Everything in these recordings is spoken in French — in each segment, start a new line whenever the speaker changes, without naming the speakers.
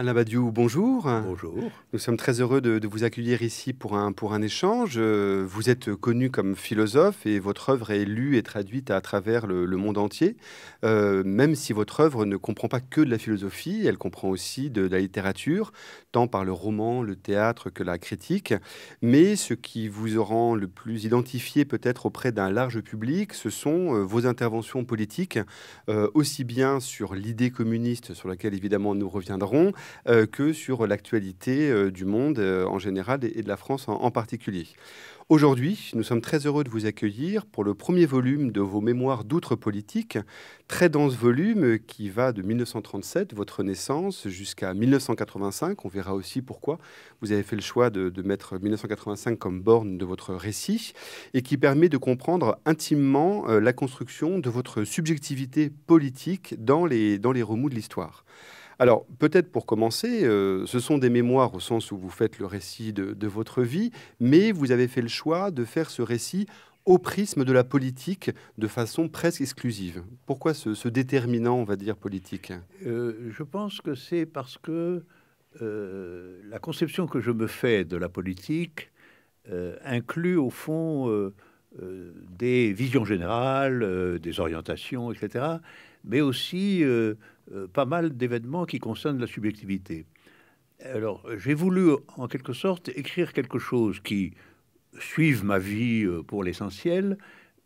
Alain Badiou, bonjour. Bonjour. Nous sommes très heureux de, vous accueillir ici pour un, pour un échange. Euh, vous êtes connu comme philosophe et votre œuvre est lue et traduite à travers le, monde entier, euh, même si votre œuvre ne comprend pas que de la philosophie, elle comprend aussi de, la littérature, tant par le roman, le théâtre que la critique. Mais ce qui vous rend le plus identifié peut-être auprès d'un large public, ce sont euh, vos interventions politiques, aussi bien sur l'idée communiste sur laquelle évidemment nous reviendrons, euh, que sur l'actualité euh, du monde euh, en général et, de la France en, particulier. Aujourd'hui, nous sommes très heureux de vous accueillir pour le premier volume de vos mémoires d'outre-politique, très dense volume qui va de 1937, votre naissance, jusqu'à 1985. On verra aussi pourquoi vous avez fait le choix de, de, mettre 1985 comme borne de votre récit et qui permet de comprendre intimement la construction de votre subjectivité politique dans les remous de l'histoire. Alors, peut-être pour commencer, euh, ce sont des mémoires au sens où vous faites le récit de, votre vie, mais vous avez fait le choix de faire ce récit au prisme de la politique de façon presque exclusive. Pourquoi ce, déterminant, on va dire, politique
euh, Je pense que c'est parce que euh, la conception que je me fais de la politique inclut au fond des visions générales, des orientations, etc., mais aussi euh, pas mal d'événements qui concernent la subjectivité. Alors, j'ai voulu, en quelque sorte, écrire quelque chose qui suive ma vie euh, pour l'essentiel,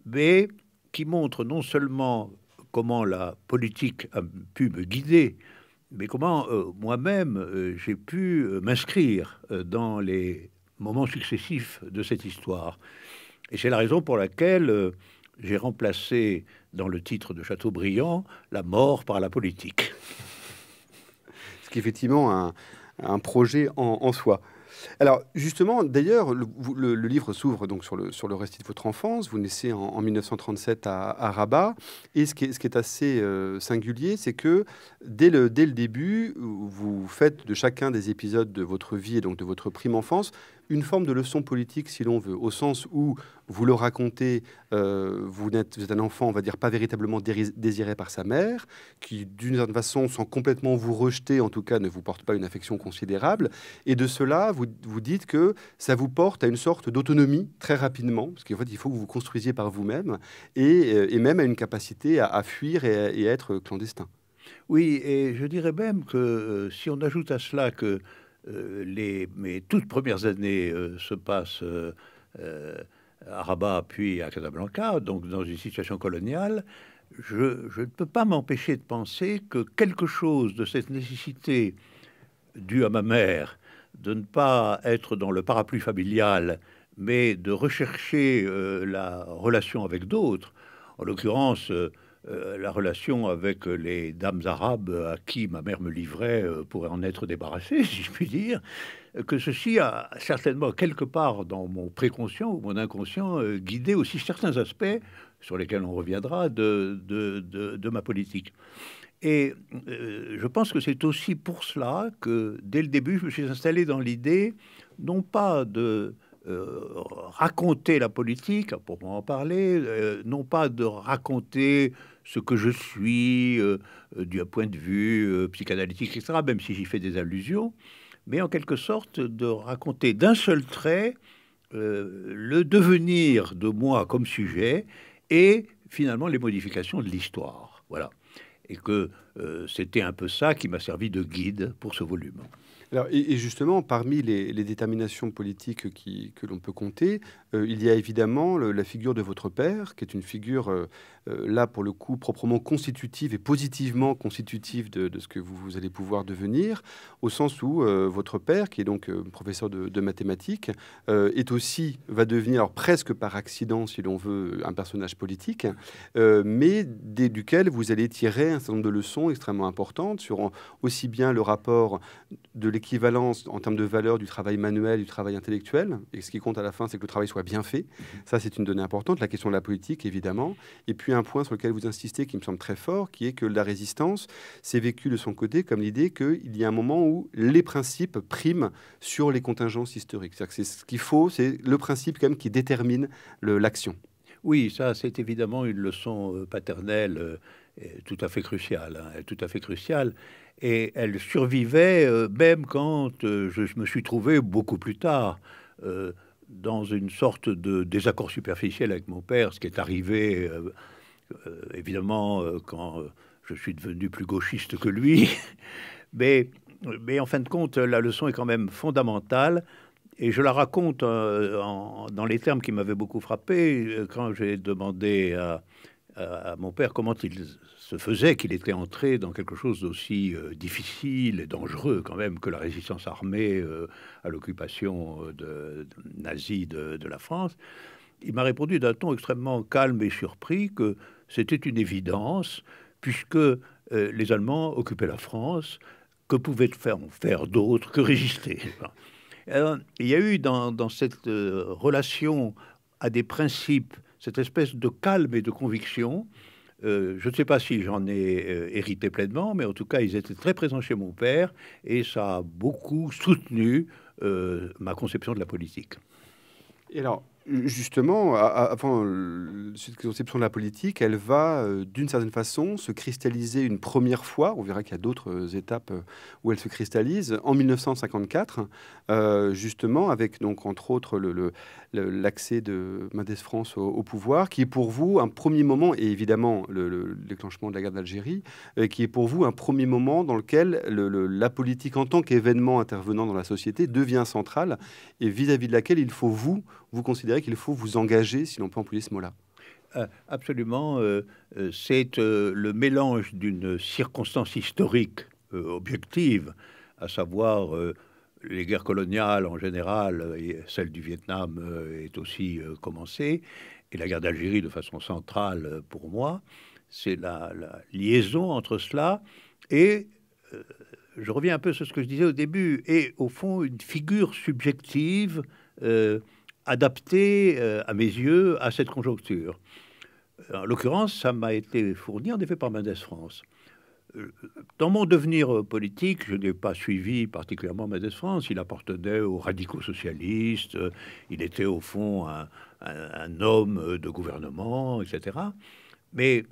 mais qui montre non seulement comment la politique a pu me guider, mais comment euh, moi-même j'ai pu m'inscrire dans les moments successifs de cette histoire. Et c'est la raison pour laquelle j'ai remplacé dans le titre de Chateaubriand la mort par la politique.
Ce qui est effectivement un, un projet en, soi. Alors justement, d'ailleurs, le, livre s'ouvre donc sur le, sur le reste de votre enfance. Vous naissez en, 1937 à, Rabat. Et ce qui est, ce qui est assez euh, singulier, c'est que dès le, dès le début, vous faites de chacun des épisodes de votre vie et donc de votre prime enfance une forme de leçon politique, si l'on veut, au sens où vous le racontez, euh, vous, êtes, un enfant, on va dire, pas véritablement désiré par sa mère, qui, d'une certaine façon, sans complètement vous rejeter, en tout cas, ne vous porte pas une affection considérable. Et de cela, vous, vous dites que ça vous porte à une sorte d'autonomie très rapidement, parce qu'en fait, il faut que vous vous construisiez par vous-même, et, euh, et, même à une capacité à, fuir et à, être clandestin. Oui, et je dirais même que euh, si on ajoute à cela que euh, les, mes toutes premières
années euh, se passent euh, à Rabat puis à Casablanca, donc dans une situation coloniale. Je, ne peux pas m'empêcher de penser que quelque chose de cette nécessité due à ma mère de ne pas être dans le parapluie familial, mais de rechercher la relation avec d'autres, en l'occurrence euh, la relation avec les dames arabes à qui ma mère me livrait euh, pourrait en être débarrassée, si je puis dire, que ceci a certainement quelque part dans mon préconscient ou mon inconscient euh, guidé aussi certains aspects sur lesquels on reviendra de, de, de, ma politique. Et je pense que c'est aussi pour cela que dès le début, je me suis installé dans l'idée, non pas de raconter la politique, pour en parler, non pas de raconter ce que je suis euh, euh, du point de vue euh, psychanalytique, etc., même si j'y fais des allusions, mais en quelque sorte de raconter d'un seul trait le devenir de moi comme sujet et finalement les modifications de l'histoire. Voilà. Et que c'était un peu
ça qui m'a servi de guide pour ce volume. Alors, et, justement, parmi les, déterminations politiques que l'on peut compter, il y a évidemment la figure de votre père, qui est une figure euh, là pour le coup proprement constitutive et positivement constitutive de, ce que vous, allez pouvoir devenir, au sens où euh, votre père, qui est donc euh, professeur de, mathématiques, est aussi, va devenir presque par accident, si l'on veut, un personnage politique, mais duquel vous allez tirer un certain nombre de leçons extrêmement importantes sur aussi bien le rapport de l'équivalence en termes de valeur du travail manuel, du travail intellectuel. Et ce qui compte à la fin, c'est que le travail soit bien fait. Mmh Ça, c'est une donnée importante. La question de la politique, évidemment. Et puis un point sur lequel vous insistez qui me semble très fort, qui est que la résistance s'est vécue de son côté comme l'idée qu'il y a un moment où les principes priment sur les contingences historiques. cest c'est ce qu'il faut, c'est le principe quand même qui détermine l'action. Oui, ça c'est
évidemment une leçon euh, paternelle euh, tout à fait cruciale, hein, tout à fait cruciale. Et elle survivait euh, même quand je, me suis trouvé beaucoup plus tard dans une sorte de désaccord superficiel avec mon père, ce qui est arrivé euh, évidemment, euh, quand euh, je suis devenu plus gauchiste que lui, mais, mais en fin de compte, la leçon est quand même fondamentale. Et je la raconte dans les termes qui m'avaient beaucoup frappé quand j'ai demandé à, mon père comment il se faisait qu'il était entré dans quelque chose d'aussi difficile et dangereux quand même que la résistance armée à l'occupation de, nazie de, la France. Il m'a répondu d'un ton extrêmement calme et surpris que c'était une évidence, puisque euh, les Allemands occupaient la France. Que pouvaient faire, faire d'autres que résister Il y a eu dans, cette euh, relation à des principes cette espèce de calme et de conviction. Euh, je ne sais pas si j'en ai hérité pleinement, mais en tout cas, ils étaient très présents chez mon père et ça a beaucoup soutenu ma conception
de la politique. Et alors, Justement, avant cette conception de la politique, elle va euh, d'une certaine façon se cristalliser une première fois. On verra qu'il y a d'autres euh, étapes euh, où elle se cristallise en 1954, justement avec donc entre autres l'accès de Madès France au, pouvoir, qui est pour vous un premier moment et évidemment le, déclenchement de la guerre d'Algérie, qui est pour vous un premier moment dans lequel la politique en tant qu'événement intervenant dans la société devient centrale et vis à -vis de laquelle il faut vous vous considérez qu'il faut vous engager, si l'on peut employer ce mot-là
ah, Absolument. Euh, euh, c'est euh, le mélange d'une circonstance historique objective, à savoir les guerres coloniales en général, et celle du Vietnam est aussi commencée, et la guerre d'Algérie de façon centrale pour moi. C'est la, liaison entre cela et, je reviens un peu sur ce que je disais au début, et au fond une figure subjective adapté, euh, à mes yeux, à cette conjoncture. Euh, en l'occurrence, ça m'a été fourni en effet par Mendès France. Euh, dans mon devenir politique, je n'ai pas suivi particulièrement Mendès France. Il appartenait aux radicaux socialistes, il était au fond un, homme de gouvernement, etc. Mais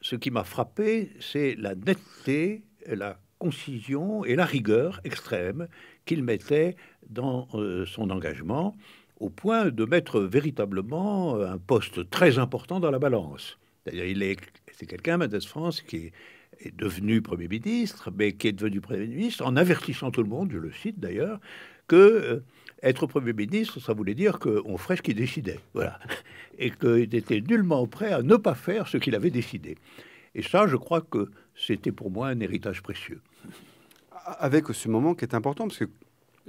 ce qui m'a frappé, c'est la netteté, la concision et la rigueur extrême qu'il mettait dans son engagement au point de mettre véritablement un poste très important dans la balance. cest il est, quelqu'un, France, qui est devenu Premier ministre, mais qui est devenu Premier ministre en avertissant tout le monde, je le cite d'ailleurs, que euh, être Premier ministre, ça voulait dire qu'on ferait ce qu'il décidait. Voilà. Et qu'il était nullement prêt à ne pas faire ce qu'il avait décidé. Et ça, je crois que c'était pour moi un héritage précieux.
Avec ce moment qui est important, parce que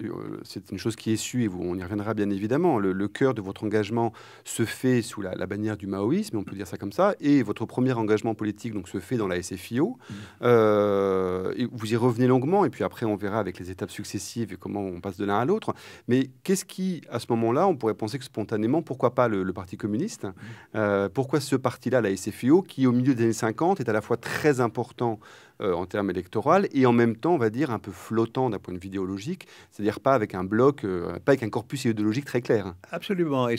euh, c'est une chose qui est su, et vous, on y reviendra bien évidemment, le, cœur de votre engagement se fait sous la, bannière du maoïsme, on peut dire ça comme ça, et votre premier engagement politique donc, se fait dans la SFIO. Mmh. Euh, vous y revenez longuement, et puis après on verra avec les étapes successives et comment on passe de l'un à l'autre. Mais qu'est-ce qui, à ce moment-là, on pourrait penser que spontanément, pourquoi pas le, Parti communiste mmh. euh, Pourquoi ce parti-là, la SFIO, qui au milieu des années 50 est à la fois très important euh, en termes électoraux et en même temps, on va dire, un peu flottant d'un point de vue idéologique, c'est-à-dire pas avec un bloc, euh, pas avec un corpus idéologique très clair. Hein.
Absolument. Et,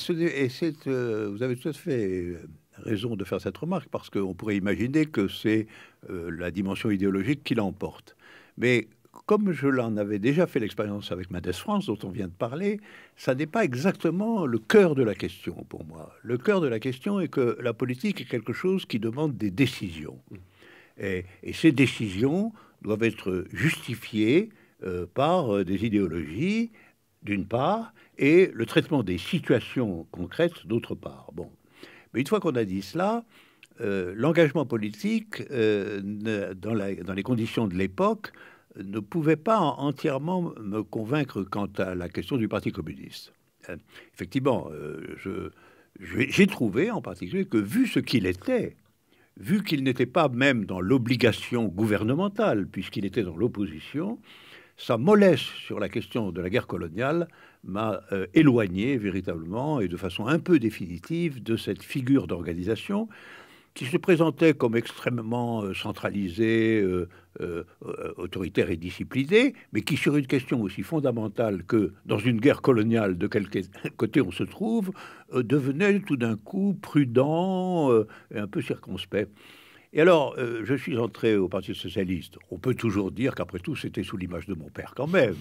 euh, vous avez tout à fait raison de faire cette remarque parce qu'on pourrait imaginer que c'est la dimension idéologique qui l'emporte. Mais comme je l'en avais déjà fait l'expérience avec Mendes France, dont on vient de parler, ça n'est pas exactement le cœur de la question pour moi. Le cœur de la question est que la politique est quelque chose qui demande des décisions. Mmh. Et, ces décisions doivent être justifiées euh, par euh, des idéologies, d'une part, et le traitement des situations concrètes, d'autre part. Bon. Mais une fois qu'on a dit cela, euh, l'engagement politique, dans, les conditions de l'époque, ne pouvait pas entièrement me convaincre quant à la question du Parti communiste. effectivement, j'ai trouvé en particulier que, vu ce qu'il était, vu qu'il n'était pas même dans l'obligation gouvernementale, puisqu'il était dans l'opposition, sa mollesse sur la question de la guerre coloniale m'a euh, éloigné véritablement et de façon un peu définitive de cette figure d'organisation qui se présentait comme extrêmement euh, centralisé, euh, euh, autoritaire et discipliné, mais qui, sur une question aussi fondamentale que dans une guerre coloniale de quel côté on se trouve, devenait tout d'un coup prudent et un peu circonspect. Et alors, je suis entré au Parti socialiste. On peut toujours dire qu'après tout, c'était sous l'image de mon père quand même.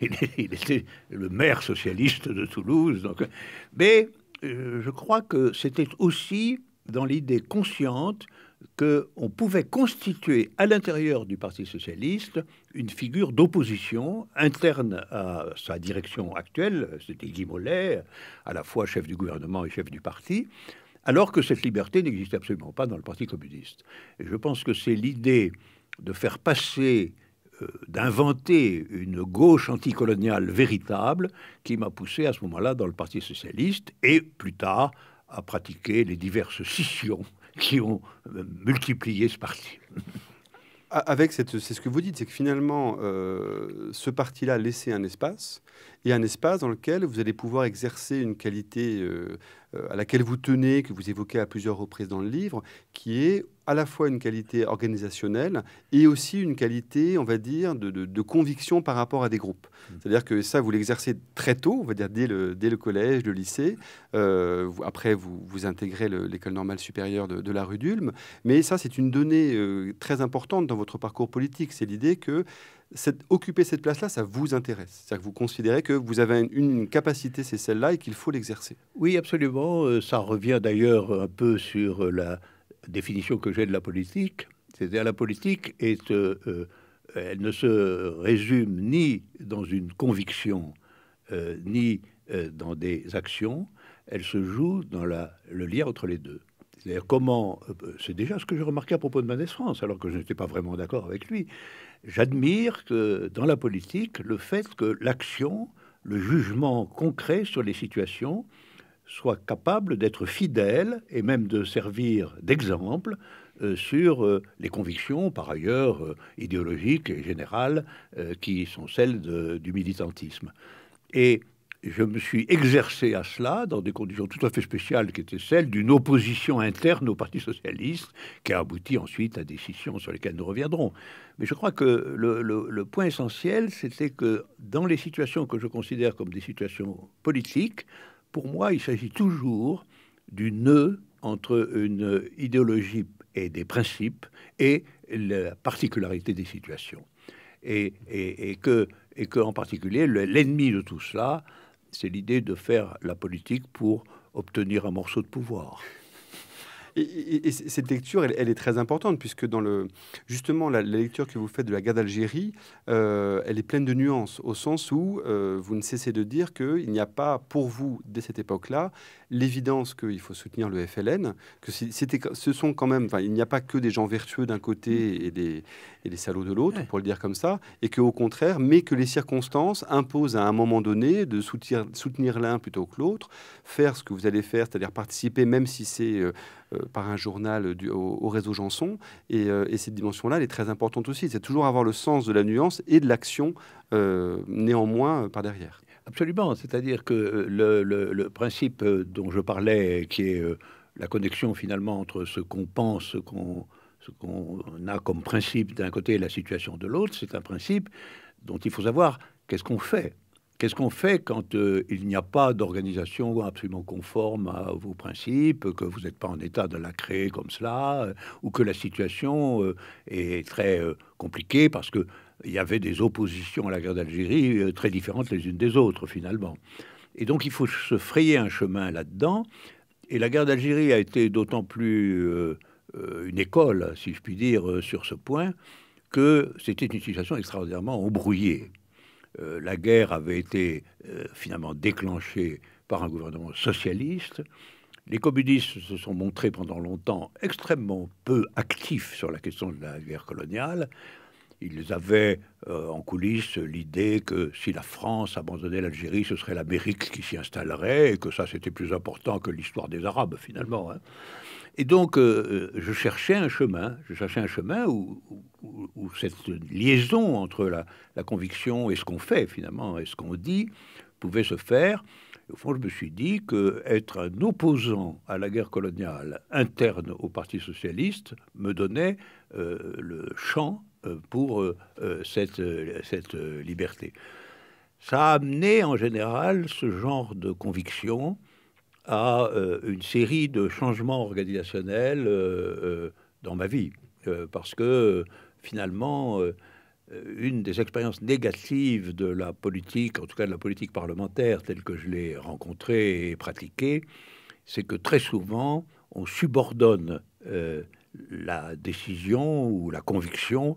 Il était, le maire socialiste de Toulouse. Donc. Mais je crois que c'était aussi dans l'idée consciente qu'on pouvait constituer à l'intérieur du Parti socialiste une figure d'opposition interne à sa direction actuelle, c'était Guy Mollet, à la fois chef du gouvernement et chef du parti, alors que cette liberté n'existe absolument pas dans le Parti communiste. Et je pense que c'est l'idée de faire passer euh, d'inventer une gauche anticoloniale véritable qui m'a poussé à ce moment-là dans le Parti socialiste et plus tard à pratiquer les diverses scissions
qui ont euh, multiplié ce parti. Avec cette, c'est ce que vous dites, c'est que finalement, euh, ce parti-là a laissé un espace, et un espace dans lequel vous allez pouvoir exercer une qualité euh, à laquelle vous tenez, que vous évoquez à plusieurs reprises dans le livre, qui est à la fois une qualité organisationnelle et aussi une qualité, on va dire, de, conviction par rapport à des groupes. Mm. C'est-à-dire que ça, vous l'exercez très tôt, on va dire dès le, dès le collège, le lycée. Euh, après, vous, vous intégrez l'école normale supérieure de, la rue d'Ulm. Mais ça, c'est une donnée euh, très importante dans votre parcours politique. C'est l'idée que cette, occuper cette place-là, ça vous intéresse. C'est-à-dire que vous considérez que vous avez une, capacité, c'est celle-là, et qu'il faut l'exercer. Oui,
absolument. Euh, ça revient d'ailleurs un peu sur la définition que j'ai de la politique, c'est-à-dire la politique est, euh, euh, elle ne se résume ni dans une conviction, euh, ni dans des actions, elle se joue dans le lien entre les deux. C'est-à-dire comment, c'est déjà ce que j'ai remarqué à propos de Manès France, alors que je n'étais pas vraiment d'accord avec lui. J'admire que dans la politique, le fait que l'action, le jugement concret sur les situations, soit capable d'être fidèle et même de servir d'exemple euh, sur euh, les convictions, par ailleurs euh, idéologiques et générales, qui sont celles du militantisme. Et je me suis exercé à cela dans des conditions tout à fait spéciales qui étaient celles d'une opposition interne au Parti socialiste qui a abouti ensuite à des scissions sur lesquelles nous reviendrons. Mais je crois que le point essentiel, c'était que dans les situations que je considère comme des situations politiques, pour moi, il s'agit toujours du nœud entre une idéologie et des principes et la particularité des situations. Et, et, que, et que, en particulier, l'ennemi de tout cela, c'est
l'idée de faire la politique pour obtenir un morceau de pouvoir. Et, cette lecture, elle, est très importante, puisque dans justement, la, lecture que vous faites de la guerre d'Algérie, euh, elle est pleine de nuances, au sens où euh, vous ne cessez de dire qu'il n'y a pas pour vous, dès cette époque-là, l'évidence qu'il faut soutenir le FLN, que c'était, ce sont quand même, il n'y a pas que des gens vertueux d'un côté mm. et des, et des salauds de l'autre, pour le dire comme ça, et qu'au contraire, mais que les circonstances imposent à un moment donné de soutenir, l'un plutôt que l'autre, faire ce que vous allez faire, c'est-à-dire participer, même si c'est euh, euh, par un journal du, au, réseau Janson, et, euh, et cette dimension-là, elle est très importante aussi, c'est toujours avoir le sens de la nuance et de l'action néanmoins par derrière. Absolument. C'est-à-dire
que euh, le, principe euh, dont je parlais, qui est euh, la connexion finalement entre ce qu'on pense, ce qu'on a comme principe d'un côté et la situation de l'autre, c'est un principe dont il faut savoir qu'est-ce qu'on fait. Qu'est-ce qu'on fait quand il n'y a pas d'organisation absolument conforme à vos principes, que vous n'êtes pas en état de la créer comme cela, ou que la situation est très compliquée parce que il y avait des oppositions à la guerre d'Algérie euh, très différentes les unes des autres, finalement. Et donc, il faut se frayer un chemin là-dedans. Et la guerre d'Algérie a été d'autant plus euh, euh, une école, si je puis dire, sur ce point, que c'était une situation extraordinairement embrouillée. la guerre avait été finalement déclenchée par un gouvernement socialiste. Les communistes se sont montrés pendant longtemps extrêmement peu actifs sur la question de la guerre coloniale. Ils avaient euh, en coulisses l'idée que si la France abandonnait l'Algérie, ce serait l'Amérique qui s'y installerait, et que ça c'était plus important que l'histoire des Arabes finalement. Hein. Et donc euh, euh, je cherchais un chemin, je cherchais un chemin où, cette liaison entre la, conviction et ce qu'on fait finalement, et ce qu'on dit, pouvait se faire. Au fond, je me suis dit que être un opposant à la guerre coloniale interne au Parti socialiste me donnait le champ euh, pour euh, euh, cette, cette liberté. Ça a amené en général ce genre de conviction à une série de changements organisationnels dans ma vie. parce que finalement, une des expériences négatives de la politique, en tout cas de la politique parlementaire telle que je l'ai rencontrée et pratiquée, c'est que très souvent, on subordonne la décision ou la conviction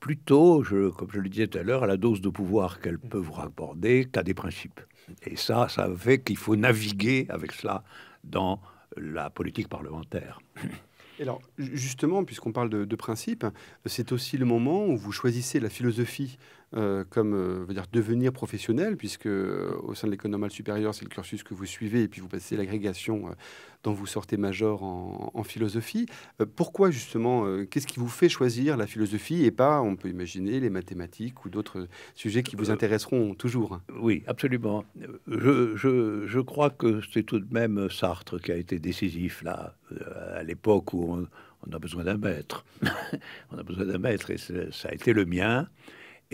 plutôt, comme je le disais tout à l'heure, à la dose de pouvoir qu'elle peut vous accorder qu'à des principes. Et ça, ça fait qu'il faut naviguer avec cela dans la politique parlementaire.
alors, justement, puisqu'on parle de, de principes, c'est aussi le moment où vous choisissez la philosophie euh, comme euh, dire devenir professionnel, puisque euh, au sein de l'école normale supérieure, c'est le cursus que vous suivez, et puis vous passez l'agrégation dont vous sortez major en, philosophie. pourquoi justement, qu'est-ce qui vous fait choisir la philosophie et pas, on peut imaginer, les mathématiques ou d'autres sujets qui vous intéresseront toujours Oui, absolument. Je,
je, je crois que c'est tout de même Sartre qui a été décisif là, à l'époque où on, on a besoin d'un maître. on a besoin d'un maître, et ça a été le mien.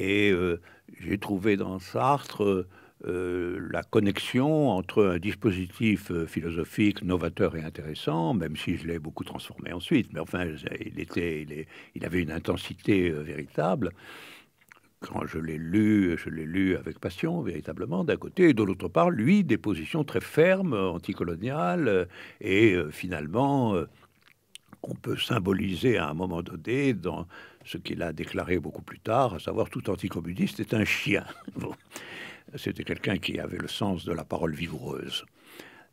Et euh, j'ai trouvé dans Sartre euh, euh, la connexion entre un dispositif philosophique novateur et intéressant, même si je l'ai beaucoup transformé ensuite, mais enfin, il, était, il, il avait une intensité véritable. Quand je l'ai lu, je l'ai lu avec passion, véritablement, d'un côté, et de l'autre part, lui, des positions très fermes, anticoloniales, et finalement, qu'on peut symboliser à un moment donné dans, ce qu'il a déclaré beaucoup plus tard, à savoir tout anticommuniste est un chien. C'était quelqu'un qui avait le sens de la parole vigoureuse.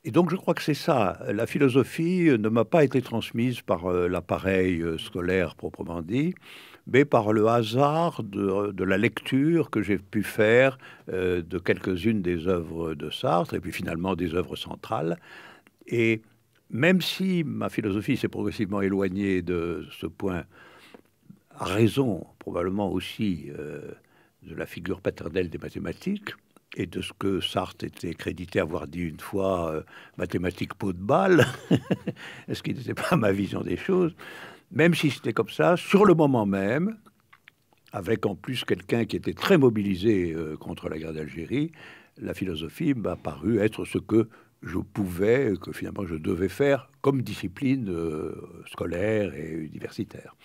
Et donc je crois que c'est ça. La philosophie ne m'a pas été transmise par euh, l'appareil euh, scolaire proprement dit, mais par le hasard de, de la lecture que j'ai pu faire euh, de quelques-unes des œuvres de Sartre, et puis finalement des œuvres centrales. Et même si ma philosophie s'est progressivement éloignée de ce point raison probablement aussi euh, de la figure paternelle des mathématiques et de ce que Sartre était crédité avoir dit une fois, euh, mathématiques peau de balle, ce qui n'était pas ma vision des choses, même si c'était comme ça, sur le moment même, avec en plus quelqu'un qui était très mobilisé euh, contre la guerre d'Algérie, la philosophie m'a paru être ce que je pouvais, que finalement je devais faire comme discipline
scolaire et universitaire.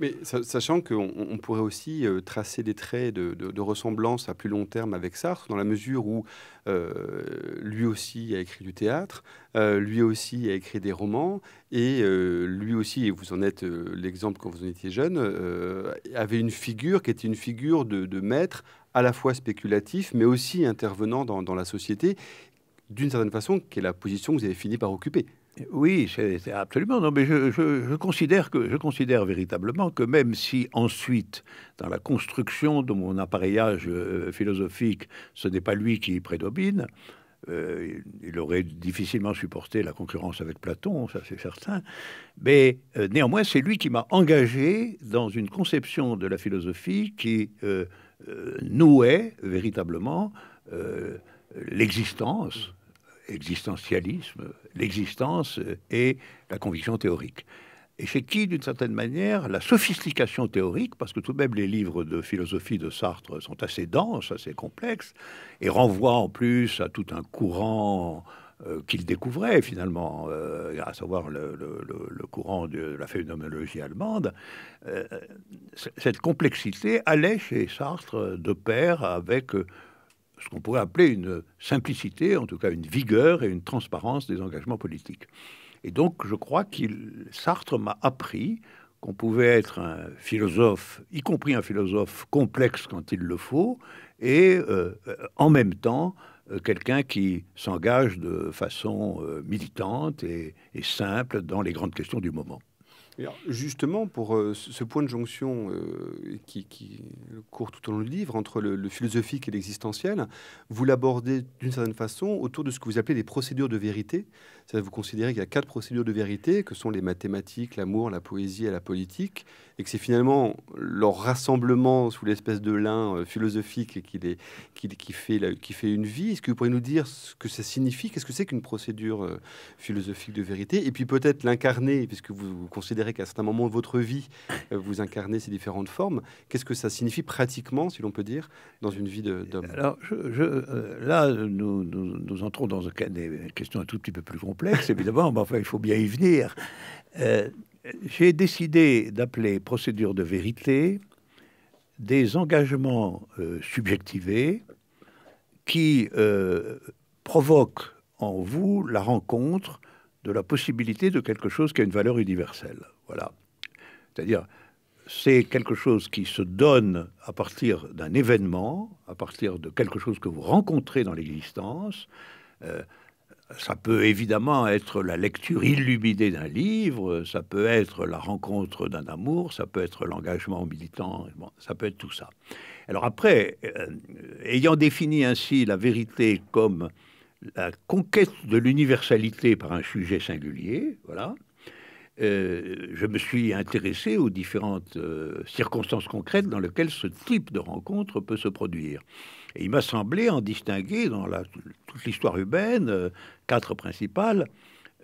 Mais sachant qu'on pourrait aussi euh, tracer des traits de, ressemblance à plus long terme avec Sartre, dans la mesure où euh, lui aussi a écrit du théâtre, euh, lui aussi a écrit des romans, et lui aussi, et vous en êtes l'exemple quand vous en étiez jeune, avait une figure qui était une figure de, maître à la fois spéculatif, mais aussi intervenant dans, dans la société, d'une certaine façon, qui est la position que vous avez fini par occuper. Oui, c'est absolument. Non, mais
je, considère que je considère véritablement que même si ensuite, dans la construction de mon appareillage euh, philosophique, ce n'est pas lui qui prédomine, euh, il aurait difficilement supporté la concurrence avec Platon, ça c'est certain. Mais euh, néanmoins, c'est lui qui m'a engagé dans une conception de la philosophie qui nouait véritablement l'existence existentialisme, l'existence et la conviction théorique. Et chez qui, d'une certaine manière, la sophistication théorique, parce que tout de même les livres de philosophie de Sartre sont assez denses, assez complexes, et renvoient en plus à tout un courant euh, qu'il découvrait finalement, euh, à savoir le, courant de la phénoménologie allemande, euh, cette complexité allait chez Sartre de pair avec ce qu'on pourrait appeler une simplicité, en tout cas une vigueur et une transparence des engagements politiques. Et donc, je crois qu'il Sartre m'a appris qu'on pouvait être un philosophe, y compris un philosophe complexe quand il le faut, et euh, en même temps euh, quelqu'un qui s'engage de façon euh, militante et simple dans les grandes questions du moment
justement, pour euh, ce point de jonction euh, qui, court tout au long du livre entre le, le philosophique et l'existentiel, vous l'abordez d'une certaine façon autour de ce que vous appelez les procédures de vérité, vous considérez qu'il y a quatre procédures de vérité, que sont les mathématiques, l'amour, la poésie et la politique, et que c'est finalement leur rassemblement sous l'espèce de lin euh, philosophique qui, est, qui, fait qui fait une vie. Est-ce que vous pourriez nous dire ce que ça signifie Qu'est-ce que c'est qu'une procédure euh, philosophique de vérité Et puis peut-être l'incarner, puisque vous, considérez qu'à certains moments de votre vie, euh, vous incarnez ces différentes formes. Qu'est-ce que ça signifie pratiquement, si l'on peut dire, dans une vie d'homme Alors
je, là, nous, nous, nous entrons dans des questions un tout petit peu plus complexes complexe, évidemment, mais enfin, il faut bien y venir. Euh, j'ai décidé d'appeler procédure de vérité des engagements euh, subjectivés qui euh, provoquent en vous la rencontre de la possibilité de quelque chose qui a une valeur universelle. Voilà. C'est-à-dire, c'est quelque chose qui se donne à partir d'un événement, à partir de quelque chose que vous rencontrez dans l'existence. Ça peut évidemment être la lecture illuminée d'un livre, ça peut être la rencontre d'un amour, ça peut être l'engagement militant, ça peut être tout ça. Alors après, euh, ayant défini ainsi la vérité comme la conquête de l'universalité par un sujet singulier, voilà, euh, je me suis intéressé aux différentes euh, circonstances concrètes dans lesquelles ce type de rencontre peut se produire il m'a semblé en distinguer dans toute l'histoire humaine, euh, quatre principales.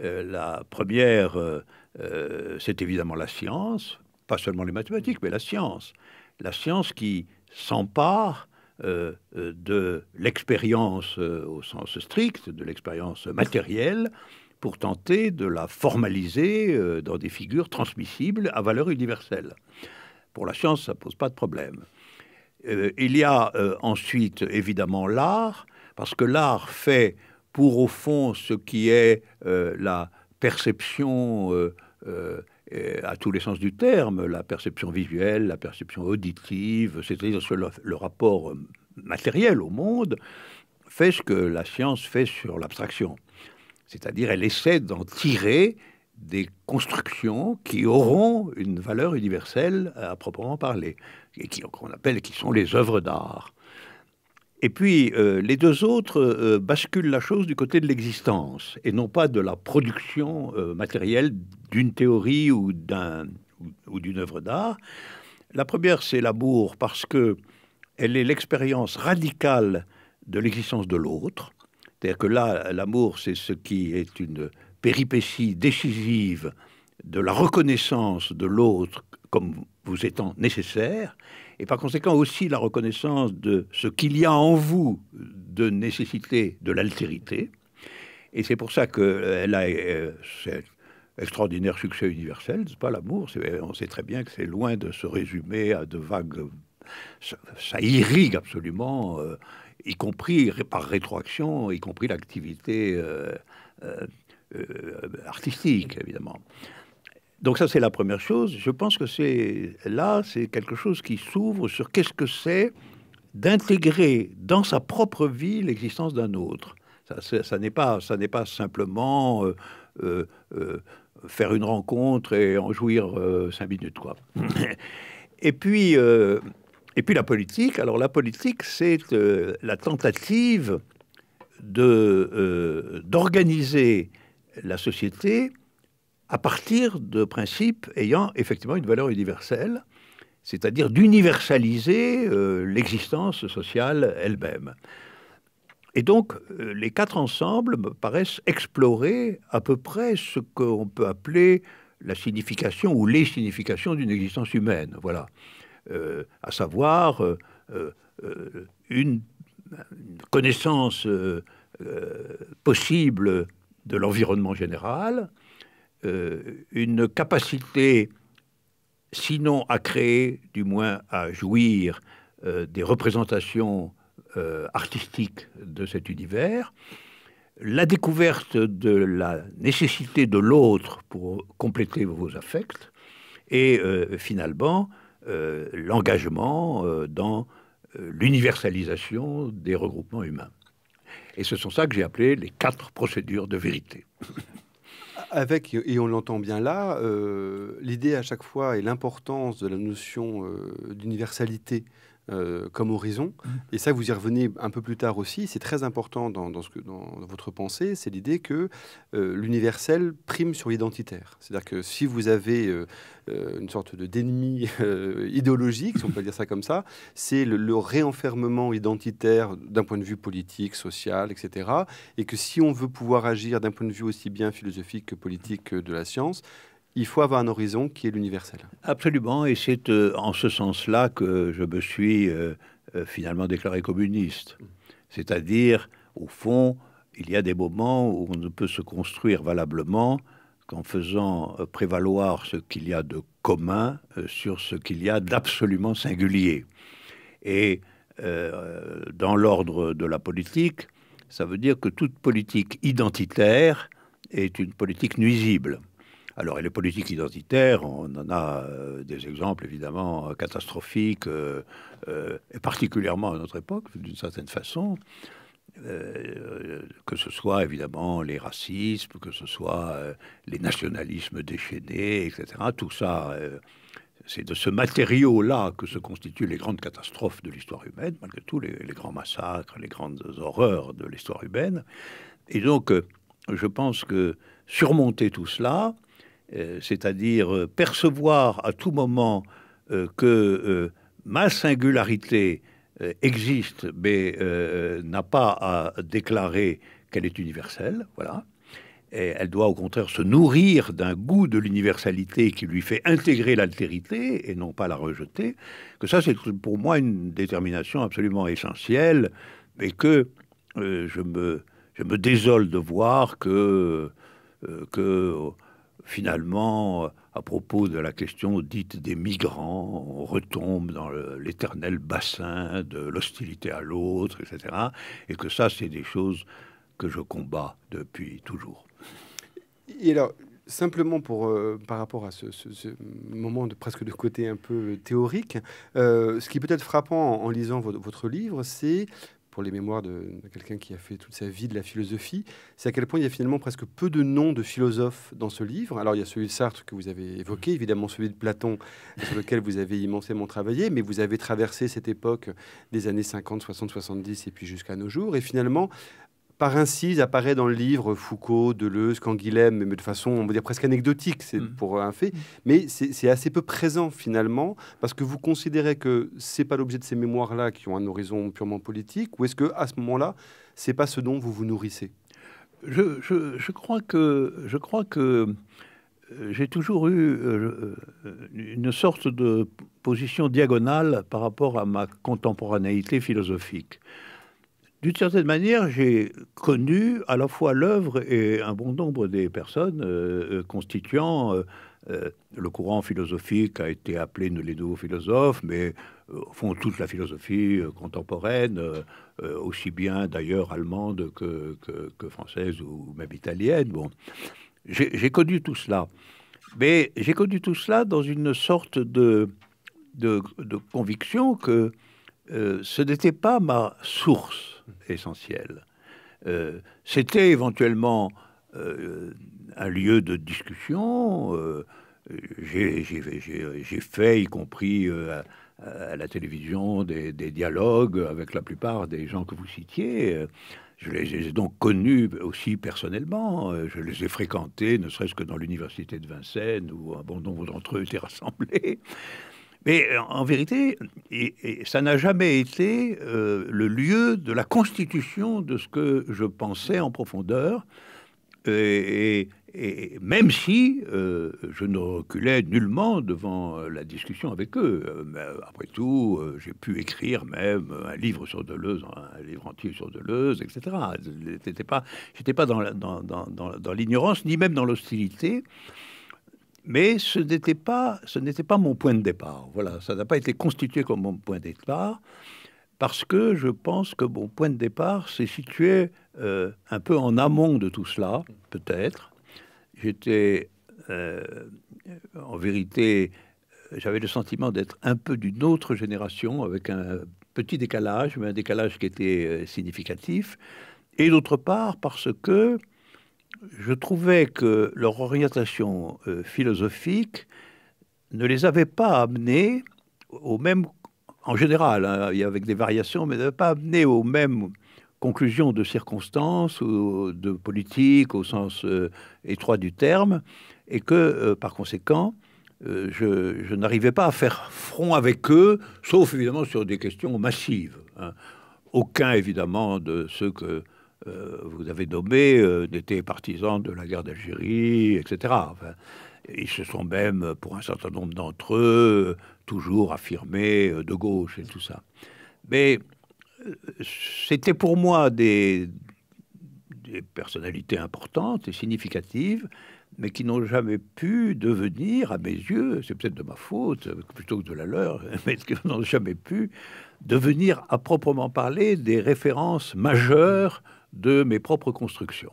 Euh, la première, euh, c'est évidemment la science, pas seulement les mathématiques, mais la science. La science qui s'empare de l'expérience au sens strict, de l'expérience matérielle, pour tenter de la formaliser dans des figures transmissibles à valeur universelle. Pour la science, ça ne pose pas de problème. Euh, il y a euh, ensuite évidemment l'art, parce que l'art fait pour au fond ce qui est euh, la perception à tous les sens du terme, la perception visuelle, la perception auditive, c'est-à-dire le, le, rapport matériel au monde, fait ce que la science fait sur l'abstraction. C'est-à-dire elle essaie d'en tirer des constructions qui auront une valeur universelle à proprement parler et qu'on appelle, qui sont les œuvres d'art. Et puis, euh, les deux autres euh, basculent la chose du côté de l'existence, et non pas de la production euh, matérielle d'une théorie ou, d'un, ou, d'une œuvre d'art. La première, c'est l'amour, parce que elle est l'expérience radicale de l'existence de l'autre. C'est-à-dire que là, l'amour, c'est ce qui est une péripétie décisive de la reconnaissance de l'autre comme vous étant nécessaire, et par conséquent aussi la reconnaissance de ce qu'il y a en vous de nécessité de l'altérité. Et c'est pour ça qu'elle euh, a euh, cet extraordinaire succès universel, c'est pas l'amour, euh, on sait très bien que c'est loin de se résumer à de vagues... Ça, irrigue absolument, y compris par rétroaction, y compris l'activité artistique, évidemment. Donc ça, c'est la première chose. Je pense que c'est là, c'est quelque chose qui s'ouvre sur qu'est-ce que c'est d'intégrer dans sa propre vie l'existence d'un autre. Ça, n'est pas, ça n'est pas simplement euh, euh, euh, faire une rencontre et en jouir cinq minutes, quoi. et puis, et puis la politique. Alors la politique, c'est la tentative de d'organiser la société à partir de principes ayant effectivement une valeur universelle, c'est-à-dire d'universaliser euh, l'existence sociale elle-même. Et donc, euh, les quatre ensembles me paraissent explorer à peu près ce qu'on peut appeler la signification ou les significations d'une existence humaine, voilà, euh, à savoir une, connaissance possible de l'environnement général, euh, une capacité, sinon à créer, du moins à jouir euh, des représentations euh, artistiques de cet univers, la découverte de la nécessité de l'autre pour compléter vos affects, et finalement l'engagement dans l'universalisation des regroupements humains. Et ce sont ça que j'ai appelé les quatre procédures de vérité.
avec, et on l'entend bien là, euh, l'idée à chaque fois et l'importance de la notion euh, d'universalité euh, comme horizon. Mm. Et ça, vous y revenez un peu plus tard aussi. C'est très important dans, ce dans votre pensée. C'est l'idée que euh, l'universel prime sur l'identitaire. C'est-à-dire que si vous avez euh, une sorte de d'ennemi idéologique, si on peut dire ça comme ça, c'est le, le, réenfermement identitaire d'un point de vue politique, social, etc. Et que si on veut pouvoir agir d'un point de vue aussi bien philosophique que politique de la science, il faut avoir un horizon qui est l'universel.
Absolument, et c'est euh, en ce sens-là que je me suis euh, euh, finalement déclaré communiste. Mm. C'est-à-dire, au fond, il y a des moments où on ne peut se construire valablement qu'en faisant prévaloir ce qu'il y a de commun sur ce qu'il y a d'absolument singulier. Et dans l'ordre de la politique, ça veut dire que toute politique identitaire est une politique nuisible. Alors, et les politiques identitaires, on en a euh, des exemples évidemment euh, catastrophiques, euh, et particulièrement à notre époque, d'une certaine façon. que ce soit évidemment les racismes, que ce soit les nationalismes déchaînés, etc. Tout ça, c'est de ce matériau-là que se constituent les grandes catastrophes de l'histoire humaine, malgré tout les, grands massacres, les grandes horreurs de l'histoire humaine. Et donc, je pense que surmonter tout cela, euh, c'est-à-dire euh, percevoir à tout moment euh, que ma singularité existe, mais n'a pas à déclarer qu'elle est universelle, voilà. Et elle doit au contraire se nourrir d'un goût de l'universalité qui lui fait intégrer l'altérité et non pas la rejeter, que ça c'est pour moi une détermination absolument essentielle, mais que je, me, me désole de voir que, que finalement, euh, à propos de la question dite des migrants, on retombe dans l'éternel bassin de l'hostilité à l'autre, etc. Et que ça, c'est des choses que je combats depuis toujours.
Et alors, simplement pour, euh, par rapport à ce, moment de presque de côté un peu théorique, euh, ce qui peut être frappant en, lisant votre livre, c'est pour les mémoires de, quelqu'un qui a fait toute sa vie de la philosophie, c'est à quel point il y a finalement presque peu de noms de philosophes dans ce livre. Alors il y a celui de Sartre que vous avez évoqué, évidemment celui de Platon sur lequel vous avez immensément travaillé, mais vous avez traversé cette époque des années 50, 60, 70 et puis jusqu'à nos jours. Et finalement, par incise apparaît dans le livre Foucault, Deleuze, Canguilhem, mais de façon, on dire, presque anecdotique, c'est mm. pour un fait, mais c'est assez peu présent finalement, parce que vous considérez que n'est pas l'objet de ces mémoires-là qui ont un horizon purement politique, ou est-ce que à ce moment-là, c'est pas ce dont vous vous nourrissez je, crois que je crois que euh, j'ai toujours eu
euh, euh, une sorte de position diagonale par rapport à ma contemporanéité philosophique. D'une certaine manière, j'ai connu à la fois l'œuvre et un bon nombre des personnes euh, euh, constituant euh, le courant philosophique a été appelé les nouveaux philosophes, mais font toute la philosophie contemporaine, aussi bien d'ailleurs allemande que, française ou même italienne. Bon, j'ai connu tout cela, mais j'ai connu tout cela dans une sorte de conviction que ce n'était pas ma source Mm. essentiel. Euh, c'était éventuellement euh, un lieu de discussion. Euh, j'ai fait, y compris à, la télévision, des, des, dialogues avec la plupart des gens que vous citiez. Je les ai donc connus aussi personnellement. Je les ai fréquentés, ne serait-ce que dans l'université de Vincennes, où un bon nombre d'entre eux étaient rassemblés. Mais euh, en vérité, et, ça n'a jamais été euh, le lieu de la constitution de ce que je pensais en profondeur. Et, même si euh, je ne reculais nullement devant la discussion avec eux, après tout, j'ai pu écrire même un livre sur Deleuze, un livre entier sur Deleuze, etc. J'étais pas, pas dans l'ignorance, dans, ni même dans l'hostilité. Mais ce n'était pas, ce n'était pas mon point de départ. Voilà, ça n'a pas été constitué comme mon point de départ parce que je pense que mon point de départ s'est situé euh, un peu en amont de tout cela, peut-être. J'étais, euh, en vérité, j'avais le sentiment d'être un peu d'une autre génération, avec un petit décalage, mais un décalage qui était euh, significatif. Et d'autre part, parce que je trouvais que leur orientation euh, philosophique ne les avait pas amenés au même, en général, hein, avec des variations, mais n'avait pas amenés aux mêmes conclusions de circonstances ou de politique au sens euh, étroit du terme, et que euh, par conséquent, je, n'arrivais pas à faire front avec eux, sauf évidemment sur des questions massives. Hein. Aucun évidemment de ceux que euh, vous avez nommé, euh, partisans de la guerre d'Algérie, etc. ils se sont même, euh, pour un certain nombre d'entre eux, toujours affirmés euh, de gauche et tout ça. Mais c'était pour moi des, des personnalités importantes et significatives, mais qui n'ont jamais pu devenir, à mes yeux, c'est peut-être de ma faute plutôt que de la leur, mais qui n'ont jamais pu devenir à proprement parler des références majeures de mes propres constructions.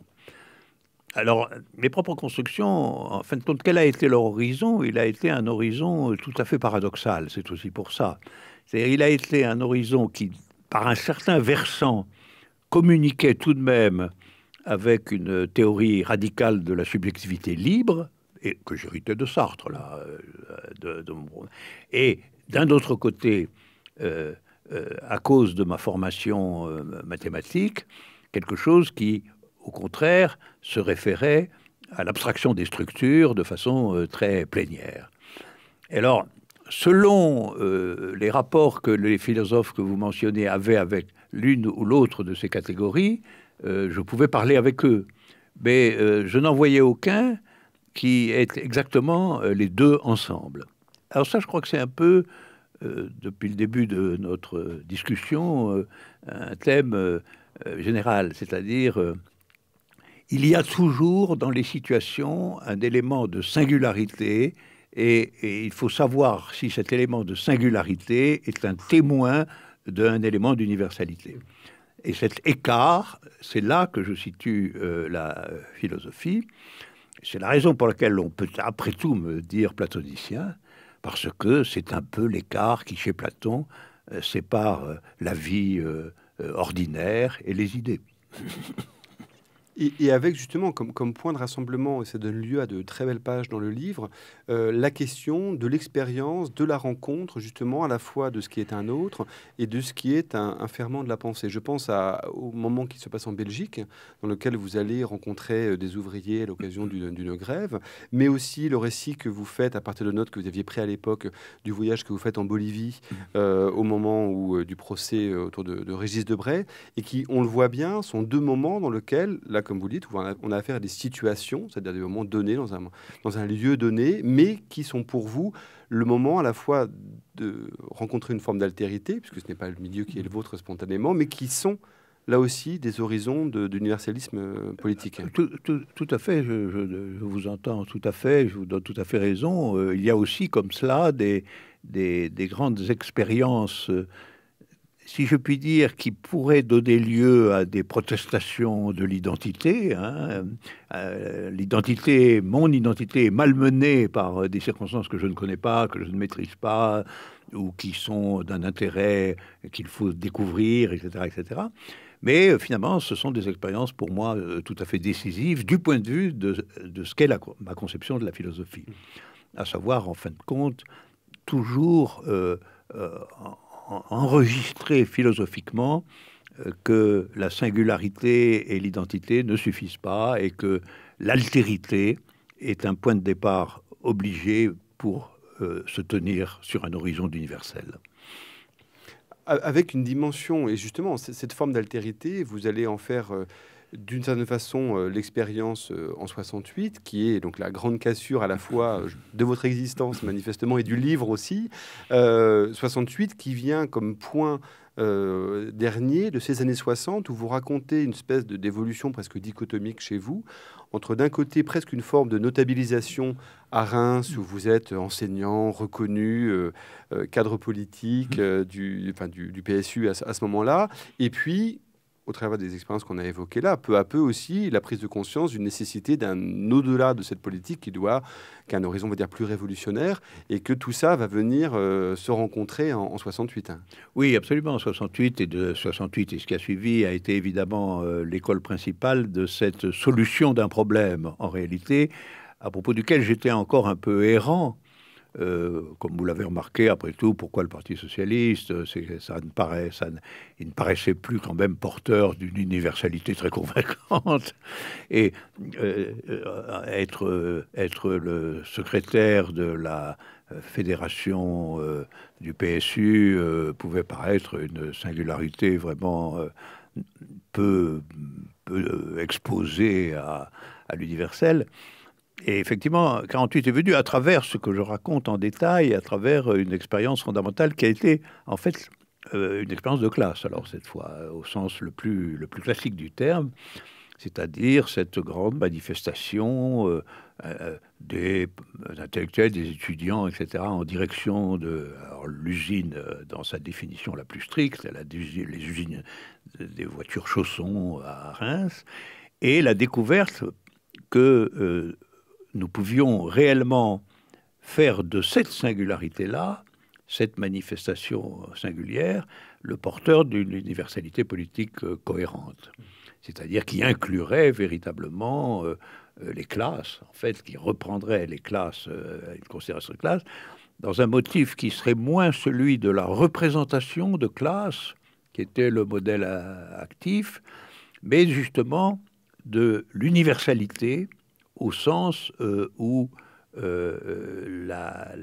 Alors, mes propres constructions, en fin de compte, quel a été leur horizon Il a été un horizon tout à fait paradoxal, c'est aussi pour ça. C'est-à-dire, il a été un horizon qui, par un certain versant, communiquait tout de même avec une théorie radicale de la subjectivité libre, et que j'héritais de Sartre, là. Euh, de, et d'un autre côté, euh, euh, à cause de ma formation mathématique, quelque chose qui, au contraire, se référait à l'abstraction des structures de façon euh, très plénière. Et alors, selon euh, les rapports que les philosophes que vous mentionnez avaient avec l'une ou l'autre de ces catégories, euh, je pouvais parler avec eux. Mais je n'en voyais aucun qui est exactement les deux ensemble. Alors ça, je crois que c'est un peu, depuis le début de notre discussion, un thème euh, général, c'est-à-dire euh, il y a toujours dans les situations un élément de singularité et, il faut savoir si cet élément de singularité est un témoin d'un élément d'universalité. Et cet écart, c'est là que je situe euh, la philosophie. C'est la raison pour laquelle on peut après tout me dire platonicien, parce que c'est un peu l'écart qui, chez Platon, sépare la vie euh, ordinaire et les idées.
Et, avec justement comme, comme point de rassemblement, et ça donne lieu à de très belles pages dans le livre, euh, la question de l'expérience, de la rencontre, justement à la fois de ce qui est un autre et de ce qui est un, ferment de la pensée. Je pense à, au moment qui se passe en Belgique, dans lequel vous allez rencontrer euh, des ouvriers à l'occasion d'une grève, mais aussi le récit que vous faites à partir de notes que vous aviez prises à l'époque du voyage que vous faites en Bolivie mm-hmm. euh, au moment où, du procès autour de, de Régis Debray, et qui, on le voit bien, sont deux moments dans lesquels la comme vous dites, où on a, affaire à des situations, c'est-à-dire des moments donnés dans un, dans un lieu donné, mais qui sont pour vous le moment à la fois de rencontrer une forme d'altérité, puisque ce n'est pas le milieu qui est le vôtre spontanément, mais qui sont là aussi des horizons d'universalisme euh, politique. Euh, tout, à fait, je, vous entends tout à fait, je vous donne tout à fait raison.
Euh, il y a aussi comme cela des, des, grandes expériences si je puis dire, qui pourrait donner lieu à des protestations de l'identité. Hein, euh, l'identité, mon identité est malmenée par des circonstances que je ne connais pas, que je ne maîtrise pas, ou qui sont d'un intérêt qu'il faut découvrir, etc., etc. Mais euh, finalement, ce sont des expériences pour moi euh, tout à fait décisives du point de vue de, ce qu'est ma conception de la philosophie. À savoir, en fin de compte, toujours enregistré philosophiquement euh, que la singularité et l'identité ne suffisent pas et que l'altérité est un point de départ obligé
pour euh, se tenir sur un horizon d'universel. Avec une dimension, et justement, cette forme d'altérité, vous allez en faire euh, d'une certaine façon euh, l'expérience euh, en 68, qui est donc la grande cassure à la fois euh, de votre existence manifestement et du livre aussi, 68 qui vient comme point dernier de ces années 60 où vous racontez une espèce de d'évolution presque dichotomique chez vous entre d'un côté presque une forme de notabilisation à Reims où vous êtes enseignant reconnu cadre politique mmh. du, PSU à ce moment-là et puis au travers des expériences qu'on a évoquées là, peu à peu aussi la prise de conscience d'une nécessité d'un au-delà de cette politique qui doit, qu'un horizon, on va dire, plus révolutionnaire, et que tout ça va venir euh, se rencontrer en, 68. Hein. Oui, absolument. En
68 et de 68 et ce qui a suivi a été évidemment euh, l'école principale de cette solution d'un problème, en réalité, à propos duquel j'étais encore un peu errant euh, comme vous l'avez remarqué, après tout, pourquoi le Parti socialiste euh, ça ne, paraît, ça ne, Il ne paraissait plus quand même porteur d'une universalité très convaincante. Et euh, être, être le secrétaire de la fédération du PSU pouvait paraître une singularité vraiment peu, exposée à l'universel. Et effectivement, 48 est venu à travers ce que je raconte en détail, à travers euh, une expérience fondamentale qui a été, en fait, euh, une expérience de classe, alors cette fois, euh, au sens le plus, le plus classique du terme, c'est-à-dire cette grande manifestation des intellectuels, des étudiants, etc., en direction de l'usine, dans sa définition la plus stricte, les usines des voitures chaussons à Reims, et la découverte que nous pouvions réellement faire de cette singularité-là, cette manifestation singulière, le porteur d'une universalité politique euh, cohérente. C'est-à-dire qui inclurait véritablement euh, euh, les classes, en fait, qui reprendrait les classes, une considération de classe, dans un motif qui serait moins celui de la représentation de classe, qui était le modèle actif, mais justement de l'universalité au sens euh, où euh, la,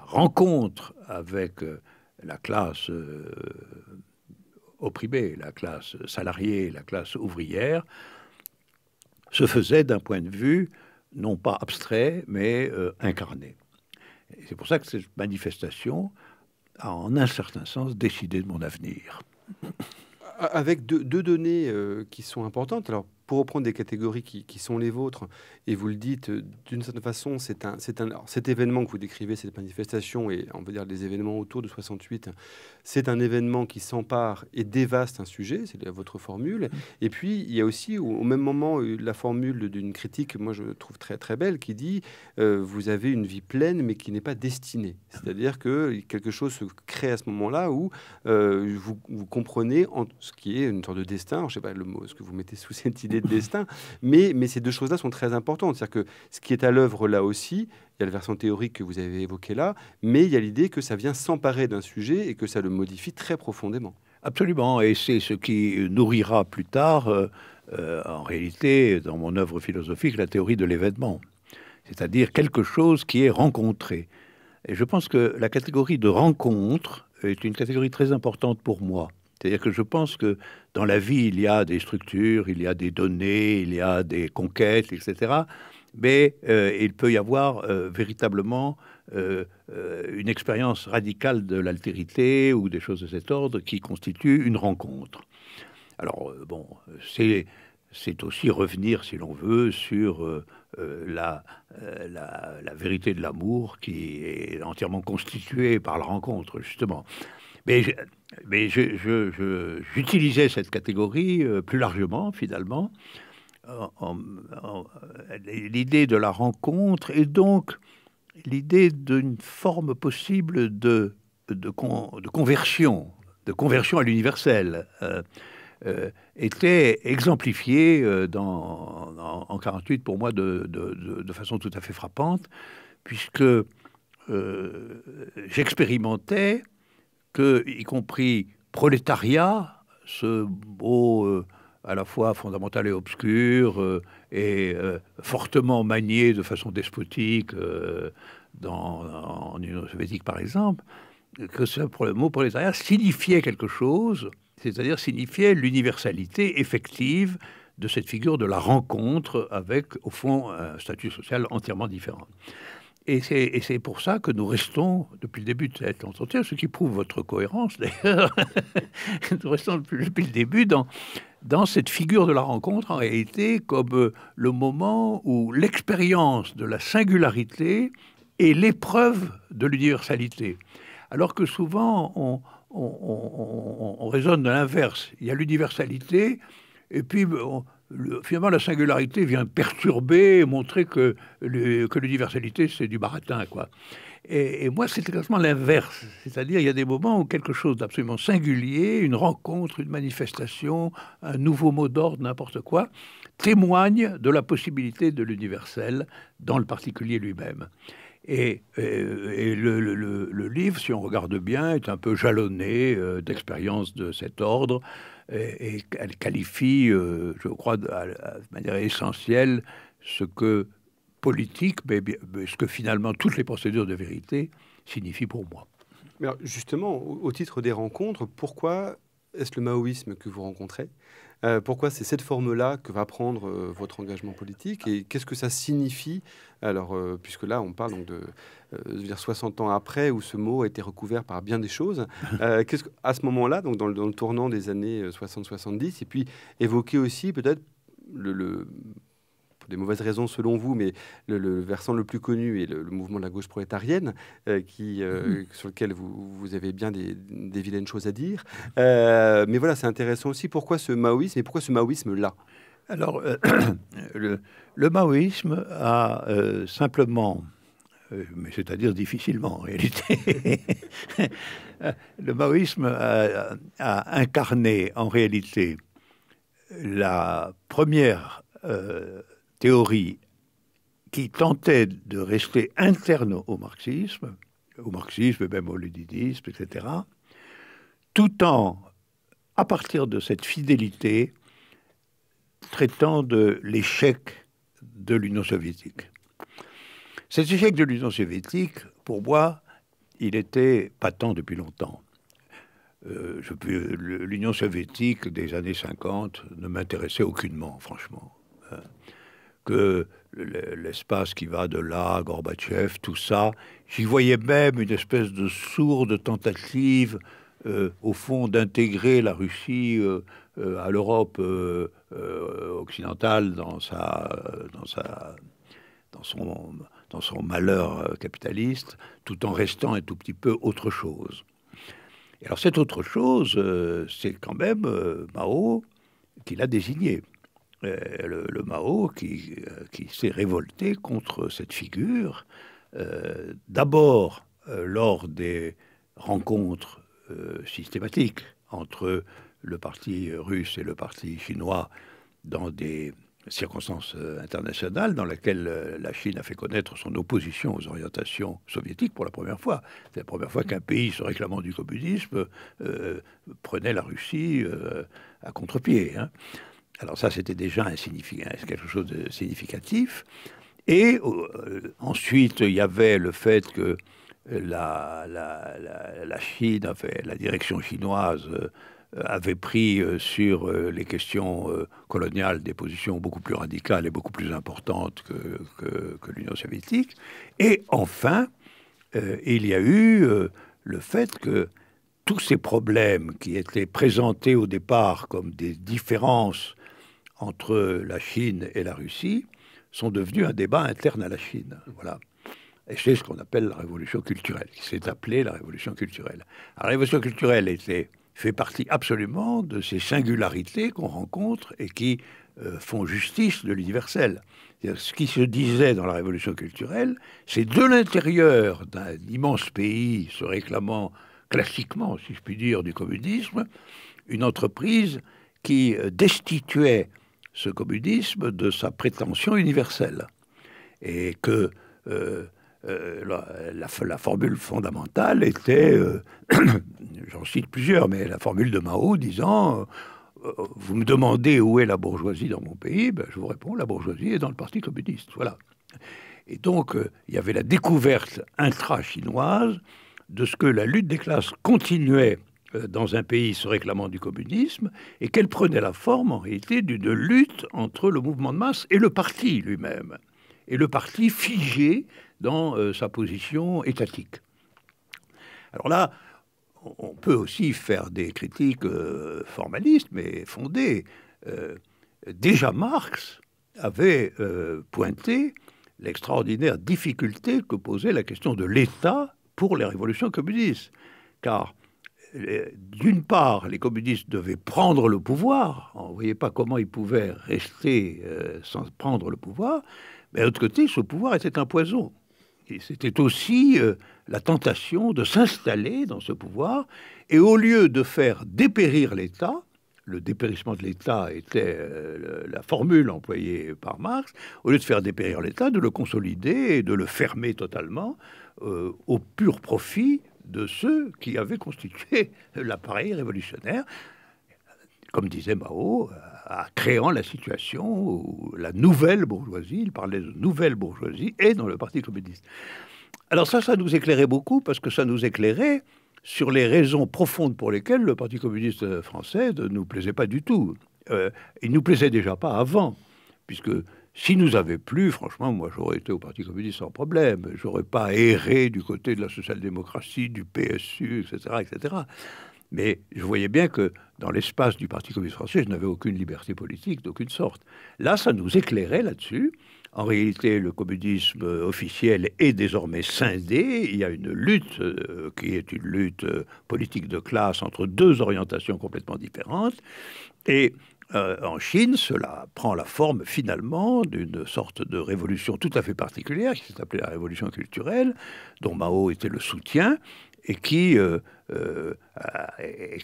rencontre avec euh, la classe opprimée, la classe salariée, la classe ouvrière, se faisait d'un point de vue non pas abstrait, mais incarné. C'est pour ça que cette manifestation a, en un certain sens, décidé de mon avenir.
Avec deux, données qui sont importantes. Alors, pour reprendre des catégories qui, sont les vôtres, et vous le dites, euh, d'une certaine façon, c'est un, c'est cet événement que vous décrivez, cette manifestation, et on veut dire les événements autour de 68, c'est un événement qui s'empare et dévaste un sujet, c'est votre formule. Et puis, il y a aussi, au, même moment, euh, la formule d'une critique, moi je trouve très très belle, qui dit, euh, vous avez une vie pleine, mais qui n'est pas destinée. C'est-à-dire que quelque chose se crée à ce moment-là où vous, comprenez en, ce qui est une sorte de destin, je ne sais pas le mot, ce que vous mettez sous cette idée destin. Mais, ces deux choses-là sont très importantes. C'est-à-dire que ce qui est à l'œuvre là aussi, il y a le versant théorique que vous avez évoqué là, mais il y a l'idée que ça vient s'emparer d'un sujet et que ça le modifie très profondément. Absolument, et c'est ce qui nourrira plus tard, euh, euh, en réalité,
dans mon œuvre philosophique, la théorie de l'événement, c'est-à-dire quelque chose qui est rencontré. Et je pense que la catégorie de rencontre est une catégorie très importante pour moi. C'est-à-dire que je pense que dans la vie, il y a des structures, il y a des données, il y a des conquêtes, etc. Mais euh, il peut y avoir euh, véritablement euh, une expérience radicale de l'altérité ou des choses de cet ordre qui constitue une rencontre. Alors, bon, c'est aussi revenir, si l'on veut, sur la, la, la, vérité de l'amour qui est entièrement constituée par la rencontre, justement. Mais je, j'utilisais cette catégorie euh, plus largement, finalement, l'idée de la rencontre et donc l'idée d'une forme possible de, de, de, conversion, de conversion à l'universel, euh, euh, était exemplifiée dans, en 48 pour moi de, de, façon tout à fait frappante, puisque j'expérimentais que, y compris prolétariat, ce mot euh, à la fois fondamental et obscur, euh, et euh, fortement manié de façon despotique dans, en Union soviétique par exemple, que ce mot prolétariat signifiait quelque chose, c'est-à-dire signifiait l'universalité effective de cette figure de la rencontre avec, au fond, un statut social entièrement différent. Et c'est pour ça que nous restons, depuis le début de cette entretien, ce qui prouve votre cohérence d'ailleurs, nous restons depuis, le début dans, dans cette figure de la rencontre en réalité comme euh, le moment où l'expérience de la singularité est l'épreuve de l'universalité. Alors que souvent on, on raisonne de l'inverse. Il y a l'universalité et puis on, finalement, la singularité vient perturber, et montrer que, l'universalité, c'est du baratin, quoi. Et, moi, c'est exactement l'inverse. C'est-à-dire, il y a des moments où quelque chose d'absolument singulier, une rencontre, une manifestation, un nouveau mot d'ordre, n'importe quoi, témoigne de la possibilité de l'universel dans le particulier lui-même. Et, le, livre, si on regarde bien, est un peu jalonné euh, d'expériences de cet ordre et, elle qualifie, euh, je crois, de, manière essentielle ce que politique, mais, ce que finalement toutes les procédures de vérité signifient pour moi.
justement, au titre des rencontres, pourquoi est-ce le maoïsme que vous rencontrez euh, pourquoi c'est cette forme-là que va prendre euh, votre engagement politique et qu'est-ce que ça signifie Alors, euh, puisque là, on parle donc de 60 ans après où ce mot a été recouvert par bien des choses, qu'est-ce à ce moment-là, donc dans le, tournant des années 60-70, et puis évoquer aussi peut-être le, des mauvaises raisons selon vous, mais le, versant le plus connu est le, mouvement de la gauche prolétarienne, euh, qui, euh, mm-hmm. sur lequel vous, avez bien des, vilaines choses à dire. Euh, mais voilà, c'est intéressant aussi. Pourquoi ce maoïsme et pourquoi ce maoïsme-là Alors, le, maoïsme a simplement mais c'est-à-dire
difficilement en réalité. le maoïsme a, incarné en réalité la première théorie qui tentait de rester interne au marxisme, au marxisme, et même au ludidisme, etc., tout en, à partir de cette fidélité, traitant de l'échec de l'Union soviétique. Cet échec de l'Union soviétique, pour moi, il était patent depuis longtemps. Euh, L'Union soviétique des années 50 ne m'intéressait aucunement, franchement que l'espace qui va de là, Gorbatchev, tout ça, j'y voyais même une espèce de sourde tentative, euh, au fond, d'intégrer la Russie euh, euh, à l'Europe occidentale dans sa, dans sa, dans son, dans son malheur capitaliste, tout en restant un tout petit peu autre chose. Et alors cette autre chose, c'est quand même Mao qui l'a désigné. Euh, le, Mao euh, qui, s'est révolté contre cette figure, euh, d'abord lors des rencontres systématiques entre le parti russe et le parti chinois dans des circonstances internationales dans lesquelles la Chine a fait connaître son opposition aux orientations soviétiques pour la première fois. C'est la première fois qu'un pays se réclamant du communisme prenait la Russie à contre-pied. Hein. Alors ça, c'était déjà quelque chose de significatif. Et euh, ensuite, il y avait le fait que la, Chine, la direction chinoise, euh, avait pris euh, sur les questions coloniales des positions beaucoup plus radicales et beaucoup plus importantes que l'Union soviétique. Et enfin, il y a eu le fait que tous ces problèmes qui étaient présentés au départ comme des différences entre la Chine et la Russie sont devenus un débat interne à la Chine. Voilà. Et c'est ce qu'on appelle la révolution culturelle, qui s'est appelée la révolution culturelle. La révolution culturelle était, fait partie absolument de ces singularités qu'on rencontre et qui euh, font justice de l'universel. Ce qui se disait dans la révolution culturelle, c'est de l'intérieur d'un immense pays se réclamant classiquement, si je puis dire, du communisme, une entreprise qui euh, destituait ce communisme de sa prétention universelle. Et que euh, euh, la, formule fondamentale était, euh, j'en cite plusieurs, mais la formule de Mao disant Vous me demandez où est la bourgeoisie dans mon pays ben, Je vous réponds La bourgeoisie est dans le Parti communiste. Voilà. Et donc, il y avait la découverte intra-chinoise de ce que la lutte des classes continuait euh, dans un pays se réclamant du communisme et qu'elle prenait la forme en réalité d'une lutte entre le mouvement de masse et le parti lui-même, et le parti figé dans euh, sa position étatique. Alors là, on peut aussi faire des critiques euh, formalistes, mais fondées. déjà Marx avait pointé l'extraordinaire difficulté que posait la question de l'État pour les révolutions communistes, car euh, d'une part, les communistes devaient prendre le pouvoir. On ne voyait pas comment ils pouvaient rester euh, sans prendre le pouvoir. Mais d'autre côté, ce pouvoir était un poison. Et c'était aussi euh, la tentation de s'installer dans ce pouvoir. Et au lieu de faire dépérir l'État, le dépérissement de l'État était la formule employée par Marx, au lieu de faire dépérir l'État, de le consolider et de le fermer totalement au pur profit de ceux qui avaient constitué l'appareil révolutionnaire, comme disait Mao, euh, à créant la situation où la nouvelle bourgeoisie, il parlait de nouvelle bourgeoisie, est dans le Parti communiste. Alors ça, ça nous éclairait beaucoup parce que ça nous éclairait sur les raisons profondes pour lesquelles le Parti communiste français ne nous plaisait pas du tout. Euh, il ne nous plaisait déjà pas avant, puisque s'il nous avait plu, franchement, moi j'aurais été au Parti communiste sans problème. J'aurais pas erré du côté de la social-démocratie, du PSU, etc., etc. Mais je voyais bien que dans l'espace du Parti communiste français, je n'avais aucune liberté politique d'aucune sorte. Là, ça nous éclairait là-dessus. En réalité, le communisme officiel est désormais scindé. Il y a une lutte euh, qui est une lutte euh, politique de classe entre deux orientations complètement différentes. Et euh, en Chine, cela prend la forme finalement d'une sorte de révolution tout à fait particulière qui s'est appelée la révolution culturelle, dont Mao était le soutien et qui, a, euh, euh,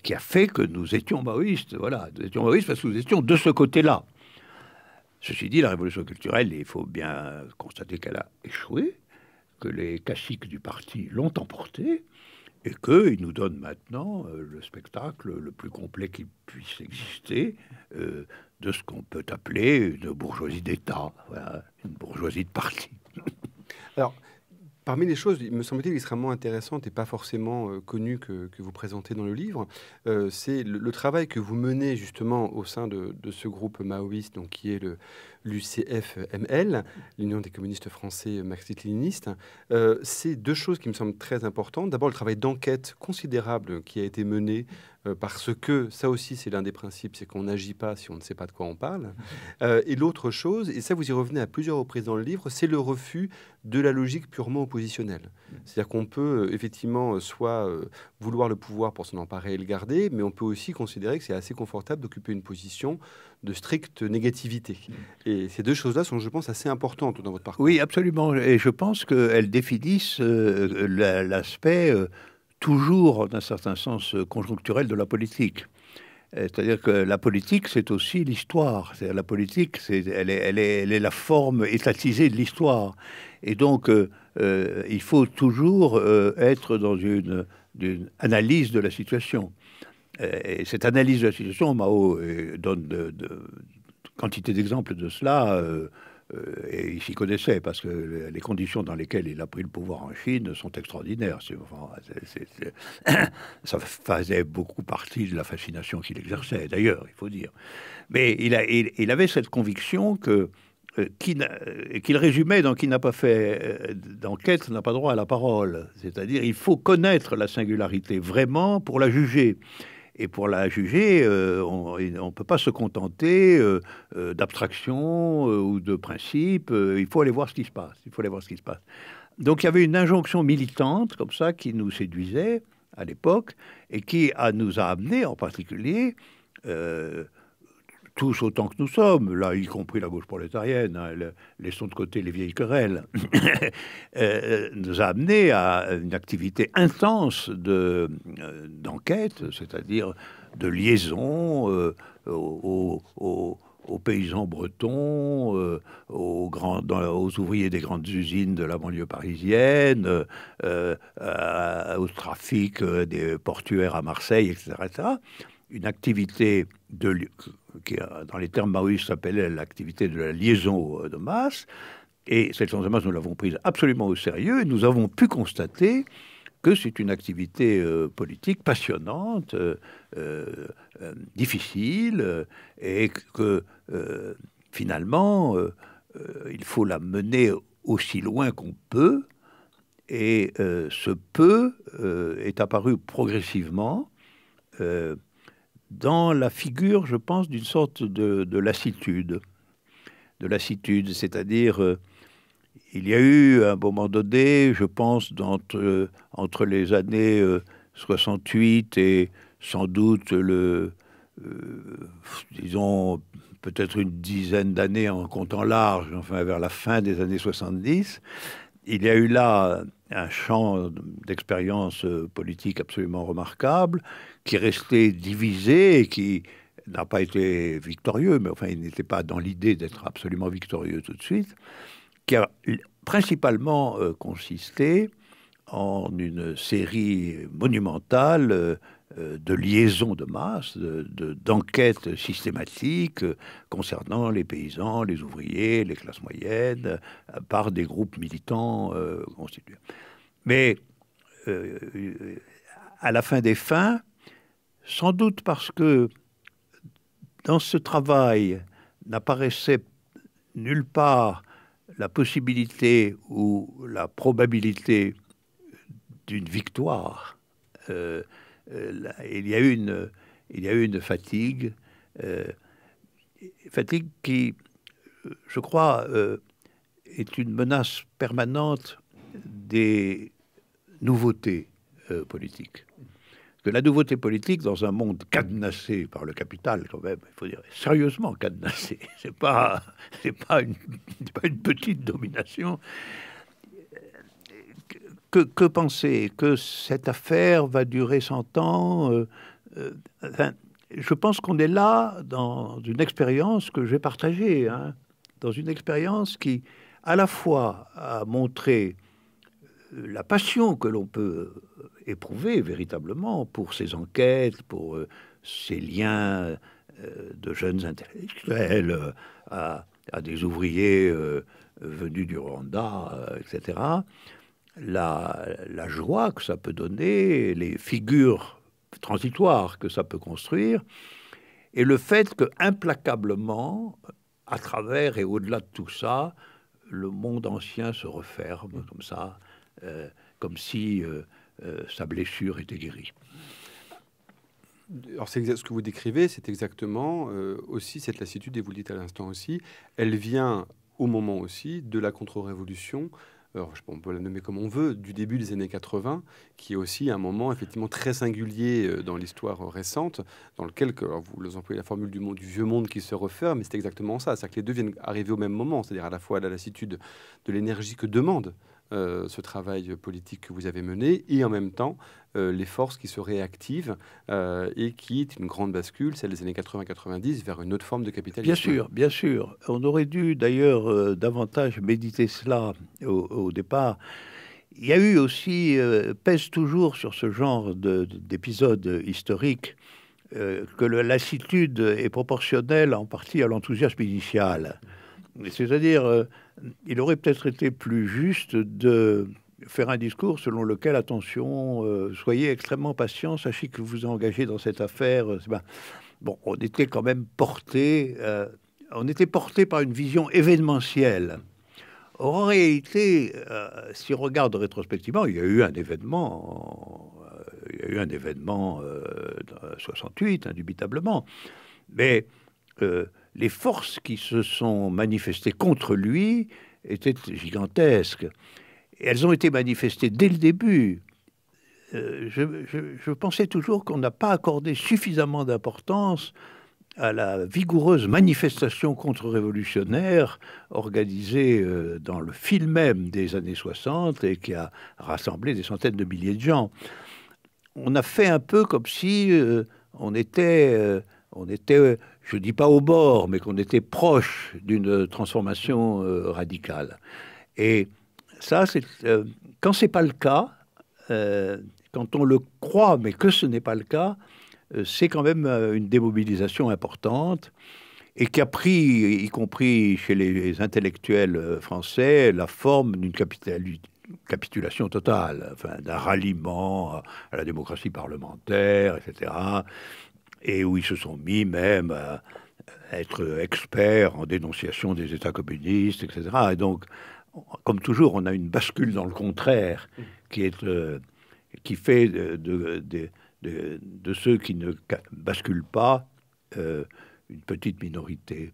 qui a fait que nous étions maoïstes. Voilà, nous étions maoïstes parce que nous étions de ce côté-là. Ceci dit, la révolution culturelle, il faut bien constater qu'elle a échoué, que les caciques du parti l'ont emporté, et qu'il nous donne maintenant euh, le spectacle le plus complet qui puisse exister euh, de ce qu'on peut appeler une bourgeoisie d'État,
voilà, une bourgeoisie de parti. Alors, Parmi les choses, il me semble-t-il, extrêmement intéressantes et pas forcément euh, connues que, vous présentez dans le livre, euh, c'est le, travail que vous menez justement au sein de, ce groupe maoïste, donc qui est l'UCFML, l'Union des communistes français marxiste léninistes euh, c'est deux choses qui me semblent très importantes. D'abord, le travail d'enquête considérable qui a été mené euh, parce que ça aussi, c'est l'un des principes, c'est qu'on n'agit pas si on ne sait pas de quoi on parle. Euh, et l'autre chose, et ça vous y revenez à plusieurs reprises dans le livre, c'est le refus de la logique purement oppositionnelle. Mm. C'est-à-dire qu'on peut euh, effectivement soit vouloir le pouvoir pour s'en emparer et le garder, mais on peut aussi considérer que c'est assez confortable d'occuper une position de stricte négativité. Mm. Et ces deux choses-là sont, je pense, assez importantes dans votre parcours.
Oui, absolument. Et je pense qu'elles définissent l'aspect toujours, d'un certain sens, conjoncturel de la politique. C'est-à-dire que la politique, c'est aussi l'histoire. La politique, elle, est, la forme étatisée de l'histoire. Et donc, euh, euh, il faut toujours euh, être dans une, analyse de la situation. Et cette analyse de la situation, Mao donne de, de quantité d'exemples de cela euh, et il s'y connaissait parce que les conditions dans lesquelles il a pris le pouvoir en Chine sont extraordinaires. ça faisait beaucoup partie de la fascination qu'il exerçait, d'ailleurs, il faut dire. Mais il, avait cette conviction euh, euh, qu'il résumait dans qui n'a pas fait d'enquête n'a pas droit à la parole. C'est-à-dire, il faut connaître la singularité vraiment pour la juger et pour la juger, euh, on ne peut pas se contenter euh, euh, d'abstractions ou de principes. il faut aller voir ce qui se passe. Il faut aller voir ce qui se passe. Donc il y avait une injonction militante comme ça qui nous séduisait à l'époque et qui nous a amenés en particulier tous autant que nous sommes, là, y compris la gauche prolétarienne, hein, laissons de côté les vieilles querelles, euh, nous a amené à une activité intense euh, d'enquête, c'est-à-dire de liaison euh, aux, paysans bretons, aux, ouvriers des grandes usines de la banlieue parisienne, au trafic des portuaires à Marseille, etc. etc. une activité de, qui euh, dans les termes maoïstes s'appelait l'activité de la liaison euh, de masse. Et cette liaison de masse, nous l'avons prise absolument au sérieux. Et nous avons pu constater que c'est une activité euh, politique passionnante, difficile, et que finalement, il faut la mener aussi loin qu'on peut. Et ce peu est apparu progressivement dans la figure, je pense, d'une sorte de, lassitude. De lassitude, c'est-à-dire, euh, il y a eu un un moment donné, je pense, entre, euh, entre les années 68 euh, et sans doute le, disons, peut-être une dizaine d'années en comptant large, enfin vers la fin des années 70, il y a eu là un champ d'expérience politique absolument remarquable qui restait divisé et qui n'a pas été victorieux, mais enfin, il n'était pas dans l'idée d'être absolument victorieux tout de suite, qui a principalement euh, consisté en une série monumentale euh, euh, de liaisons de masse, d'enquêtes de, systématiques concernant les paysans, les ouvriers, les classes moyennes, par des groupes militants constitués. Mais à la fin des fins, sans doute parce que dans ce travail n'apparaissait nulle part la possibilité ou la probabilité d'une victoire. Euh, euh, il, y a eu une fatigue, euh, fatigue qui, je crois, est une menace permanente des nouveautés politiques que la nouveauté politique, dans un monde cadenassé par le capital, quand même, il faut dire sérieusement cadenassé, c'est pas, c'est pas, une, petite domination. Que, que penser Que cette affaire va durer 100 ans euh, euh, Je pense qu'on est là dans une expérience que j'ai partagée, hein, dans une expérience qui, à la fois, a montré euh, la passion que l'on peut éprouvé véritablement pour ses enquêtes, pour euh, ses liens euh, de jeunes intellectuels euh, à, des ouvriers venus du Rwanda, etc. La, joie que ça peut donner, les figures transitoires que ça peut construire, et le fait que implacablement, à travers et au-delà de tout ça, le monde ancien se referme mm. comme ça, comme si
euh, sa blessure était guérie. Alors, c'est ce que vous décrivez, c'est exactement euh, aussi cette lassitude, et vous le dites à l'instant aussi, elle vient au moment aussi de la contre-révolution. Euh, on peut la nommer comme on veut, du début des années 80, qui est aussi un moment effectivement très singulier dans l'histoire récente, dans lequel, vous employez la formule du, vieux monde qui se referme, mais c'est exactement ça, c'est à dire que les deux viennent arriver au même moment, c'est-à-dire à la fois la lassitude de l'énergie que demande euh, ce travail politique que vous avez mené et en même temps euh, les forces qui se réactivent euh, et qui est une grande bascule, celle des années 80-90, vers une autre forme de capitalisme. Bien sûr,
bien sûr. On aurait dû d'ailleurs davantage méditer cela au, départ. Il y a eu aussi, pèse toujours sur ce genre d'épisode historique, que la lassitude est proportionnelle en partie à l'enthousiasme initial. C'est-à-dire, il aurait peut-être été plus juste de faire un discours selon lequel, attention, euh, soyez extrêmement patient, sachez que vous vous engagez dans cette affaire. Euh, bon, on était quand même porté, euh, on était porté par une vision événementielle. Or, en réalité, si on regarde rétrospectivement, il y a eu un événement, il y a eu un événement 68, indubitablement, mais les forces qui se sont manifestées contre lui étaient gigantesques. elles ont été manifestées dès le début. Euh, je, pensais toujours qu'on n'a pas accordé suffisamment d'importance à la vigoureuse manifestation contre-révolutionnaire organisée euh, dans le fil même des années 60 et qui a rassemblé des centaines de milliers de gens. On a fait un peu comme si euh, on était on était, euh, je ne dis pas au bord, mais qu'on était proche d'une transformation euh, radicale. Et ça, c'est ce euh, quand c'est pas le cas, quand on le croit, mais que ce n'est pas le cas, c'est quand même une démobilisation importante et qui a pris, y compris chez les intellectuels français, la forme d'une capitulation totale, enfin, d'un ralliement à la démocratie parlementaire, etc., et où ils se sont mis même à être experts en dénonciation des États communistes, etc. Et donc, comme toujours, on a une bascule dans le contraire qui, est, euh, qui fait de, de, ceux qui ne basculent pas
euh, une petite minorité.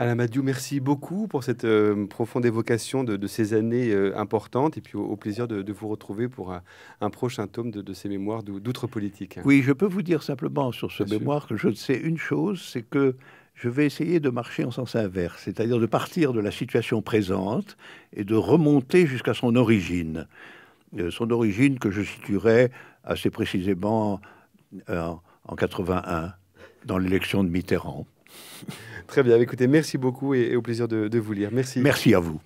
Alain Madiou, merci beaucoup pour cette euh, profonde évocation de, ces années euh, importantes et puis au, plaisir de, vous retrouver pour un, prochain tome de, de ces mémoires d'outre-politique. Oui, je
peux vous dire simplement sur ce mémoire que je sais une chose, c'est que je vais essayer de marcher en sens inverse, c'est-à-dire de partir de la situation présente et de remonter jusqu'à son origine. Euh, son origine que je situerai assez précisément en 81, dans l'élection de Mitterrand. Très bien, écoutez, merci
beaucoup et, au plaisir de vous lire. Merci. Merci à vous.